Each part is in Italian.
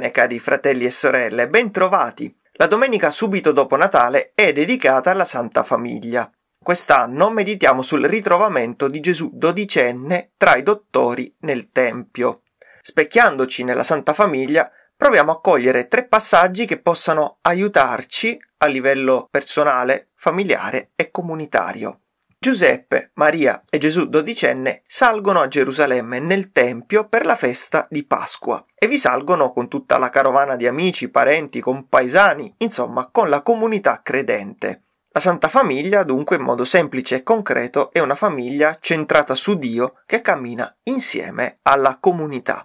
Seneca di fratelli e sorelle, bentrovati! La domenica subito dopo Natale è dedicata alla Santa Famiglia. Quest'anno meditiamo sul ritrovamento di Gesù dodicenne tra i dottori nel Tempio. Specchiandoci nella Santa Famiglia, proviamo a cogliere tre passaggi che possano aiutarci a livello personale, familiare e comunitario. Giuseppe, Maria e Gesù dodicenne salgono a Gerusalemme nel Tempio per la festa di Pasqua e vi salgono con tutta la carovana di amici, parenti, compaesani, insomma con la comunità credente. La Santa Famiglia, dunque, in modo semplice e concreto, è una famiglia centrata su Dio che cammina insieme alla comunità.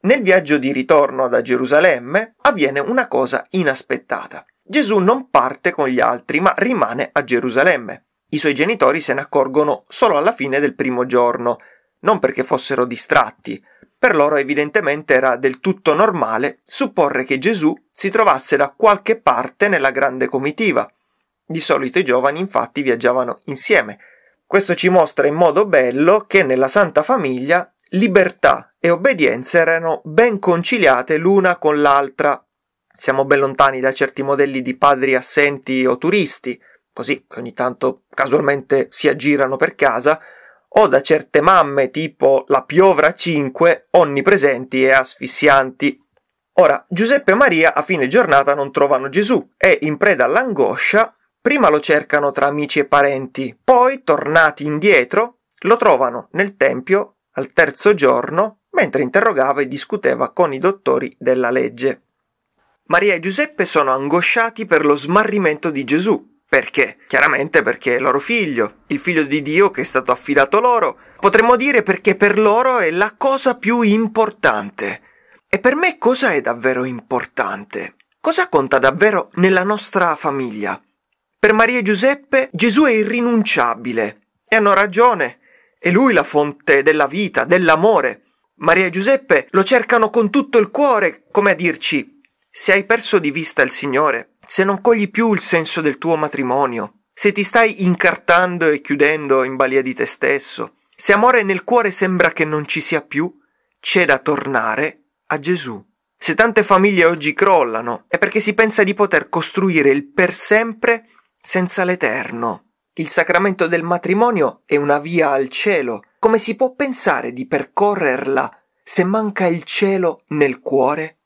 Nel viaggio di ritorno da Gerusalemme avviene una cosa inaspettata. Gesù non parte con gli altri, ma rimane a Gerusalemme. I suoi genitori se ne accorgono solo alla fine del primo giorno, non perché fossero distratti. Per loro evidentemente era del tutto normale supporre che Gesù si trovasse da qualche parte nella grande comitiva. Di solito i giovani infatti viaggiavano insieme. Questo ci mostra in modo bello che nella Santa Famiglia libertà e obbedienza erano ben conciliate l'una con l'altra. Siamo ben lontani da certi modelli di padri assenti o turisti così che ogni tanto casualmente si aggirano per casa, o da certe mamme tipo la Piovra 5, onnipresenti e asfissianti. Ora, Giuseppe e Maria a fine giornata non trovano Gesù e, in preda all'angoscia, prima lo cercano tra amici e parenti, poi, tornati indietro, lo trovano nel tempio al terzo giorno mentre interrogava e discuteva con i dottori della legge. Maria e Giuseppe sono angosciati per lo smarrimento di Gesù perché? Chiaramente perché è loro figlio, il figlio di Dio che è stato affidato loro. Potremmo dire perché per loro è la cosa più importante. E per me cosa è davvero importante? Cosa conta davvero nella nostra famiglia? Per Maria e Giuseppe Gesù è irrinunciabile. E hanno ragione. È lui la fonte della vita, dell'amore. Maria e Giuseppe lo cercano con tutto il cuore, come a dirci, se hai perso di vista il Signore, se non cogli più il senso del tuo matrimonio, se ti stai incartando e chiudendo in balia di te stesso, se amore nel cuore sembra che non ci sia più, c'è da tornare a Gesù. Se tante famiglie oggi crollano è perché si pensa di poter costruire il per sempre senza l'eterno. Il sacramento del matrimonio è una via al cielo. Come si può pensare di percorrerla se manca il cielo nel cuore?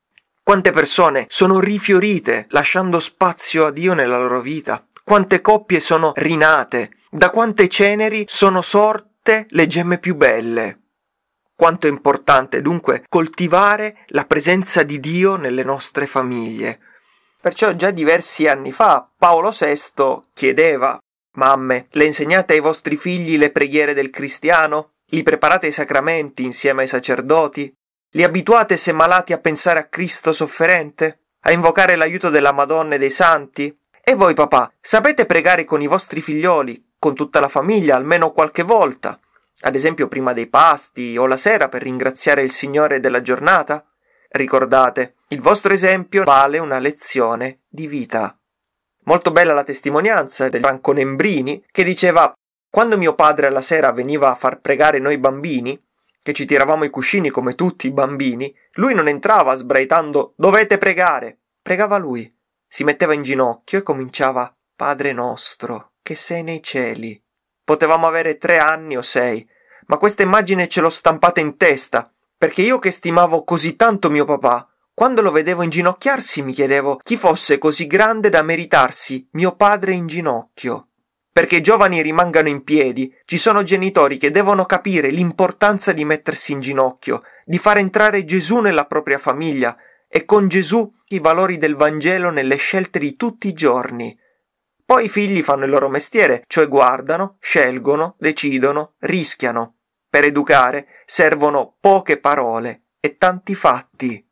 Quante persone sono rifiorite lasciando spazio a Dio nella loro vita? Quante coppie sono rinate? Da quante ceneri sono sorte le gemme più belle? Quanto è importante dunque coltivare la presenza di Dio nelle nostre famiglie. Perciò già diversi anni fa Paolo VI chiedeva Mamme, le insegnate ai vostri figli le preghiere del cristiano? Li preparate ai sacramenti insieme ai sacerdoti? Li abituate, se malati, a pensare a Cristo sofferente? A invocare l'aiuto della Madonna e dei Santi? E voi, papà, sapete pregare con i vostri figlioli, con tutta la famiglia, almeno qualche volta? Ad esempio prima dei pasti o la sera per ringraziare il Signore della giornata? Ricordate, il vostro esempio vale una lezione di vita. Molto bella la testimonianza del Franco Nembrini che diceva quando mio padre alla sera veniva a far pregare noi bambini, che ci tiravamo i cuscini come tutti i bambini, lui non entrava sbraitando dovete pregare. Pregava lui. Si metteva in ginocchio e cominciava Padre nostro, che sei nei cieli. Potevamo avere tre anni o sei, ma questa immagine ce l'ho stampata in testa, perché io che stimavo così tanto mio papà, quando lo vedevo inginocchiarsi mi chiedevo chi fosse così grande da meritarsi mio padre in ginocchio perché i giovani rimangano in piedi, ci sono genitori che devono capire l'importanza di mettersi in ginocchio, di far entrare Gesù nella propria famiglia e con Gesù i valori del Vangelo nelle scelte di tutti i giorni. Poi i figli fanno il loro mestiere, cioè guardano, scelgono, decidono, rischiano. Per educare servono poche parole e tanti fatti.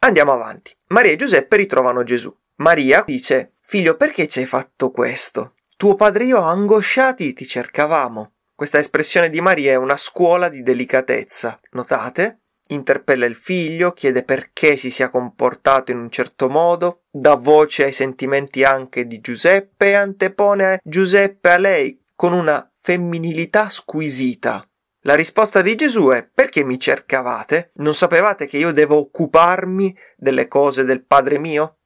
Andiamo avanti. Maria e Giuseppe ritrovano Gesù. Maria dice, Figlio, perché ci hai fatto questo? tuo padre io angosciati ti cercavamo. Questa espressione di Maria è una scuola di delicatezza, notate? Interpella il figlio, chiede perché si sia comportato in un certo modo, dà voce ai sentimenti anche di Giuseppe e antepone Giuseppe a lei con una femminilità squisita. La risposta di Gesù è perché mi cercavate? Non sapevate che io devo occuparmi delle cose del Padre mio?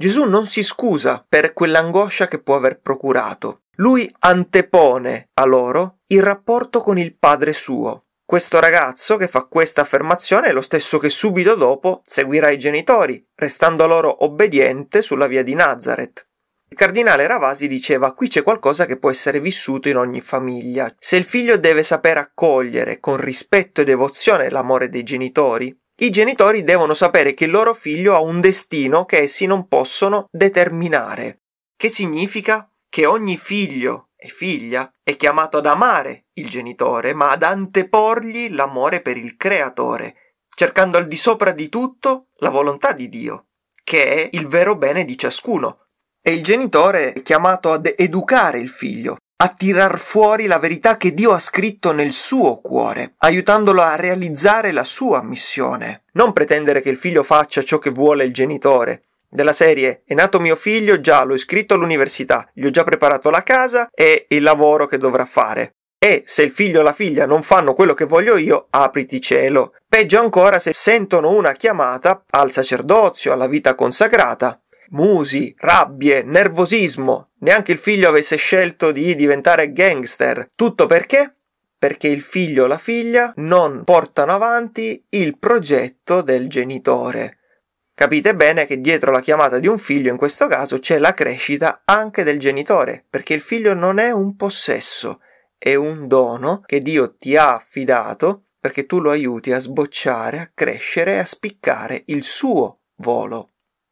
Gesù non si scusa per quell'angoscia che può aver procurato. Lui antepone a loro il rapporto con il Padre suo. Questo ragazzo che fa questa affermazione è lo stesso che subito dopo seguirà i genitori, restando loro obbediente sulla via di Nazareth. Il cardinale Ravasi diceva qui c'è qualcosa che può essere vissuto in ogni famiglia. Se il figlio deve saper accogliere con rispetto e devozione l'amore dei genitori, i genitori devono sapere che il loro figlio ha un destino che essi non possono determinare, che significa che ogni figlio e figlia è chiamato ad amare il genitore, ma ad anteporgli l'amore per il creatore, cercando al di sopra di tutto la volontà di Dio, che è il vero bene di ciascuno. E il genitore è chiamato ad educare il figlio, a tirar fuori la verità che Dio ha scritto nel suo cuore, aiutandolo a realizzare la sua missione. Non pretendere che il figlio faccia ciò che vuole il genitore. Della serie è nato mio figlio, già l'ho iscritto all'università, gli ho già preparato la casa e il lavoro che dovrà fare. E se il figlio o la figlia non fanno quello che voglio io, apriti cielo. Peggio ancora se sentono una chiamata al sacerdozio, alla vita consacrata musi, rabbie, nervosismo. Neanche il figlio avesse scelto di diventare gangster. Tutto perché? Perché il figlio o la figlia non portano avanti il progetto del genitore. Capite bene che dietro la chiamata di un figlio in questo caso c'è la crescita anche del genitore, perché il figlio non è un possesso, è un dono che Dio ti ha affidato perché tu lo aiuti a sbocciare, a crescere e a spiccare il suo volo.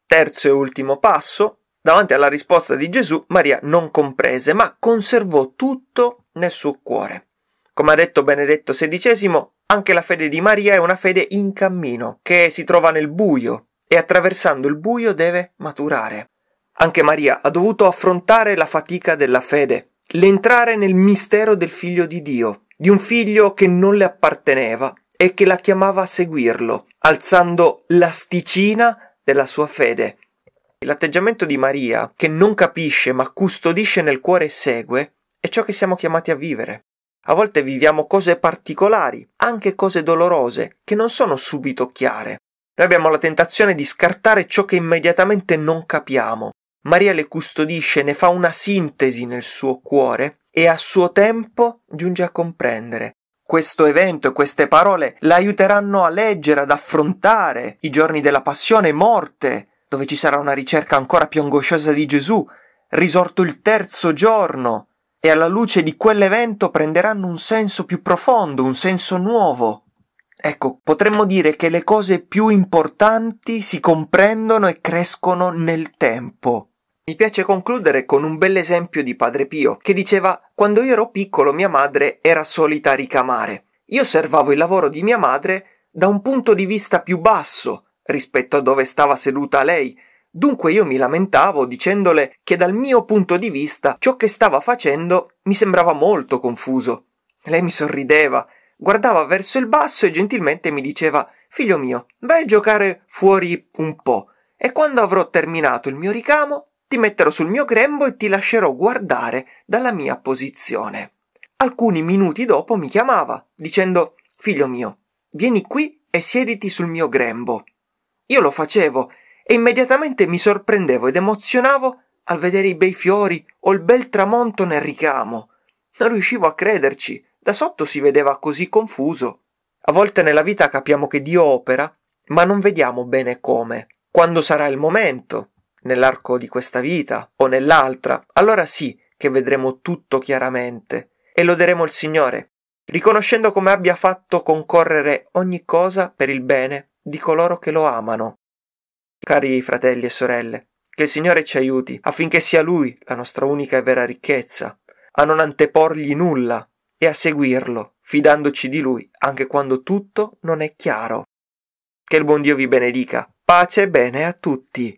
Terzo e ultimo passo, davanti alla risposta di Gesù, Maria non comprese, ma conservò tutto nel suo cuore. Come ha detto Benedetto XVI, anche la fede di Maria è una fede in cammino, che si trova nel buio e attraversando il buio deve maturare. Anche Maria ha dovuto affrontare la fatica della fede, l'entrare nel mistero del figlio di Dio, di un figlio che non le apparteneva e che la chiamava a seguirlo, alzando l'asticina della sua fede. L'atteggiamento di Maria, che non capisce ma custodisce nel cuore e segue, è ciò che siamo chiamati a vivere. A volte viviamo cose particolari, anche cose dolorose, che non sono subito chiare. Noi abbiamo la tentazione di scartare ciò che immediatamente non capiamo. Maria le custodisce, ne fa una sintesi nel suo cuore e a suo tempo giunge a comprendere questo evento e queste parole la aiuteranno a leggere, ad affrontare i giorni della passione e morte, dove ci sarà una ricerca ancora più angosciosa di Gesù, risorto il terzo giorno, e alla luce di quell'evento prenderanno un senso più profondo, un senso nuovo. Ecco, potremmo dire che le cose più importanti si comprendono e crescono nel tempo. Mi piace concludere con un bell'esempio di Padre Pio, che diceva Quando io ero piccolo mia madre era solita ricamare. Io osservavo il lavoro di mia madre da un punto di vista più basso rispetto a dove stava seduta lei, dunque io mi lamentavo dicendole che dal mio punto di vista ciò che stava facendo mi sembrava molto confuso. Lei mi sorrideva, guardava verso il basso e gentilmente mi diceva Figlio mio, vai a giocare fuori un po' e quando avrò terminato il mio ricamo ti metterò sul mio grembo e ti lascerò guardare dalla mia posizione. Alcuni minuti dopo mi chiamava, dicendo Figlio mio, vieni qui e siediti sul mio grembo. Io lo facevo e immediatamente mi sorprendevo ed emozionavo al vedere i bei fiori o il bel tramonto nel ricamo. Non riuscivo a crederci, da sotto si vedeva così confuso. A volte nella vita capiamo che Dio opera, ma non vediamo bene come, quando sarà il momento, nell'arco di questa vita o nell'altra, allora sì che vedremo tutto chiaramente e loderemo il Signore, riconoscendo come abbia fatto concorrere ogni cosa per il bene di coloro che lo amano. Cari fratelli e sorelle, che il Signore ci aiuti affinché sia Lui la nostra unica e vera ricchezza, a non anteporgli nulla e a seguirlo, fidandoci di Lui anche quando tutto non è chiaro. Che il buon Dio vi benedica, pace e bene a tutti.